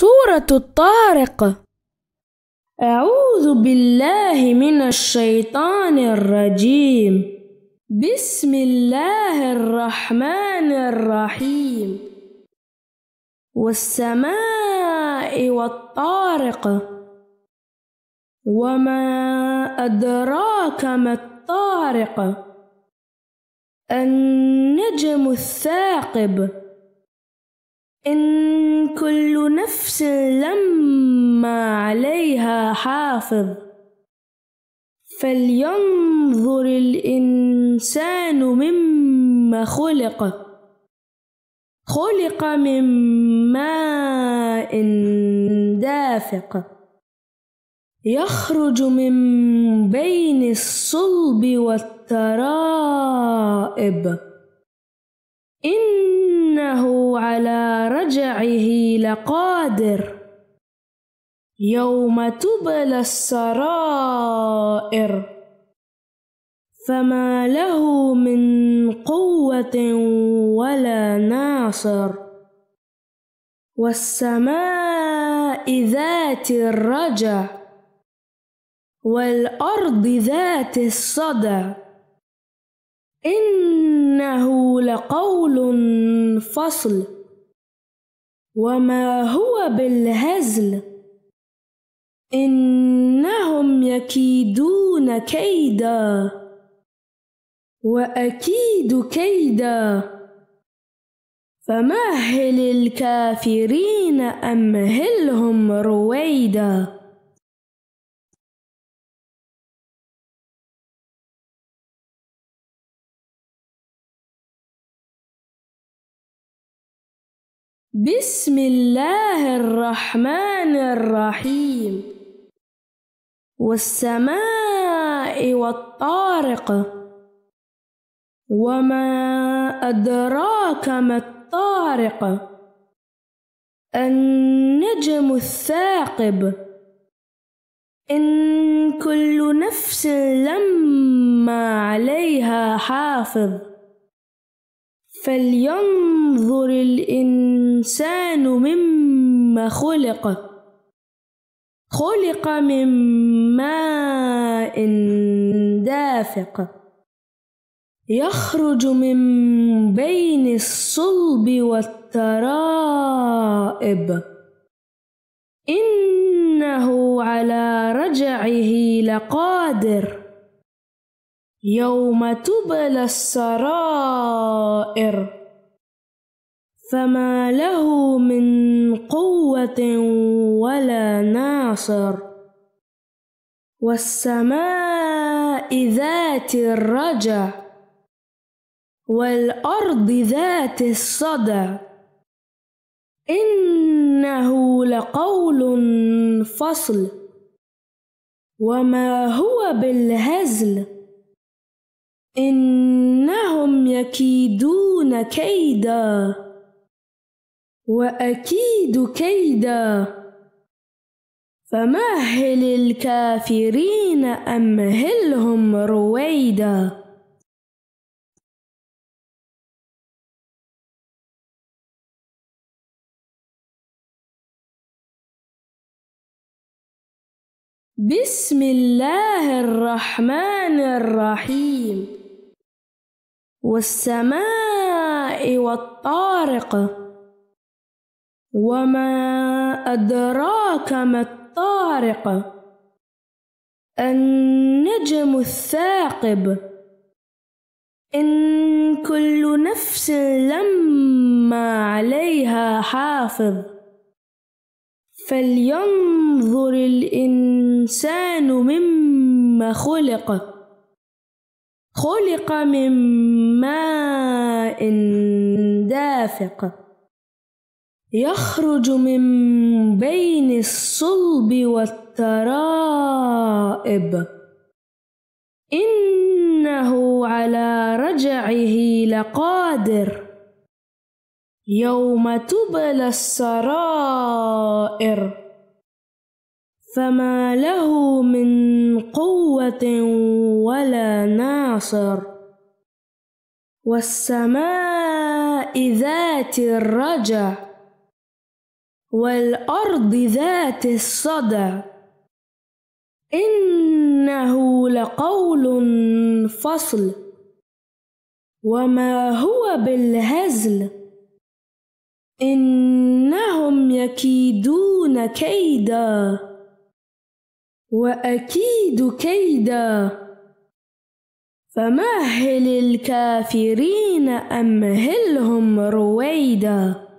سورة الطارق أعوذ بالله من الشيطان الرجيم بسم الله الرحمن الرحيم والسماء والطارق وما أدراك ما الطارق النجم الثاقب إن كل نفس لما عليها حافظ فلينظر الإنسان مما خلق خلق من ماء دافق يخرج من بين الصلب والترائب إن إنه على رجعه لقادر يوم تبلى السرائر فما له من قوة ولا ناصر والسماء ذات الرجع والأرض ذات الصدع إنه لقول الفصل وما هو بالهزل إنهم يكيدون كيدا وأكيد كيدا فمهل الكافرين أمهلهم رويدا بسم الله الرحمن الرحيم والسماء والطارق وما أدراك ما الطارق النجم الثاقب إن كل نفس لما عليها حافظ فلينظر الإنسان مما خلق خلق من ماء دافق يخرج من بين الصلب والترائب إنه على رجعه لقادر يوم تبلى السرائر فما له من قوة ولا ناصر والسماء ذات الرجع والأرض ذات الصدع إنه لقول فصل وما هو بالهزل إنهم يكيدون كيداً وأكيد كيدا فمهل الكافرين أمهلهم رويدا بسم الله الرحمن الرحيم والسماء والطارق وما أدراك ما الطارق النجم الثاقب إن كل نفس لما عليها حافظ فلينظر الإنسان مما خلق خلق من ماء دافق يخرج من بين الصلب والترائب إنه على رجعه لقادر يوم تبلى السرائر فما له من قوة ولا ناصر والسماء ذات الرجع والأرض ذات الصدع إنه لقول فصل وما هو بالهزل إنهم يكيدون كيدا وأكيد كيدا فمهل الكافرين أمهلهم رويدا